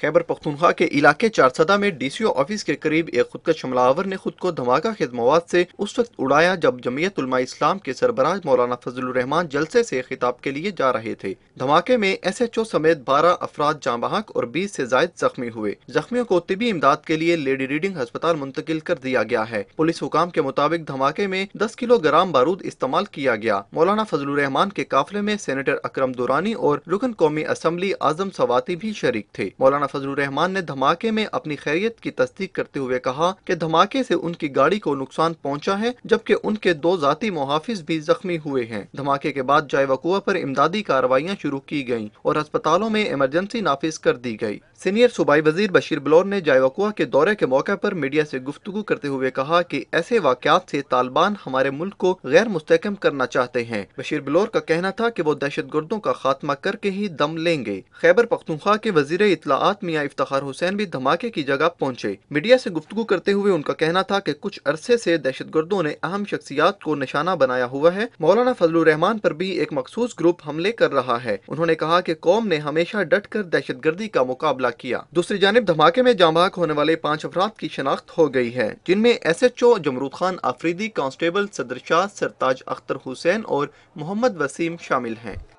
खैबर पख्तनखा के इलाके चारसदा में डी सी ओ ऑफिस के करीब एक खुदकश हमलावर ने खुद को धमाका खेज मवाद से उस वक्त उड़ाया जब जमीयत उलमा इस्लाम के सरबराज मौलाना रहमान जलसे से खिताब के लिए जा रहे थे धमाके में एस एच ओ समेत बारह अफराद जाँ बहक और बीस से जायद जख्मी हुए जख्मियों को तिबी इमदाद के लिए लेडी रीडिंग अस्पताल मुंतकिल कर दिया गया है पुलिस हुकाम के मुताबिक धमाके में दस किलोग्राम बारूद इस्तेमाल किया गया मौलाना फजल रहमान के काफिले में सेनेटर अक्रम दुरानी और रुकन कौमी असम्बली आजम सवाती भी शरीक थे मौलाना फजलरहमान ने धमाके में अपनी खैरियत की तस्दीक करते हुए कहा कि धमाके से उनकी गाड़ी को नुकसान पहुंचा है जबकि उनके दो जाती मुहाफिज भी जख्मी हुए हैं धमाके के बाद जाय वकुआ पर इमदादी कार्रवाइयाँ शुरू की गयी और अस्पतालों में इमरजेंसी नाफिज कर दी गयी सीनियर सूबाई वजीर बशीर बलोर ने जायवकुआ के दौरे के मौके पर मीडिया से गुफ्तु करते हुए कहा कि ऐसे वाकत से तालिबान हमारे मुल्क को गैर मुस्तकम करना चाहते हैं बशीर बलोर का कहना था कि वो दहशत गर्दों का खात्मा करके ही दम लेंगे खैबर पख्तूनख्वा के वजीर इतलात साथ मियाँ इफ्तार हुसैन भी धमाके की जगह पहुँचे मीडिया ऐसी गुफ्तु करते हुए उनका कहना था की कुछ अरसे दहशत गर्दों ने अहम शख्सियात को निशाना बनाया हुआ है मौलाना फजल रहमान पर भी एक मखसूस ग्रुप हमले कर रहा है उन्होंने कहा की कौम ने हमेशा डट कर दहशत गर्दी का मुकाबला किया दूसरी जानब धमाके में जामबाग होने वाले पाँच अफराद की शनाख्त हो गयी है जिनमें S H O Jamrud Khan Afridi constable Sadar Shah सरताज अख्तर हुसैन और मोहम्मद वसीम शामिल हैं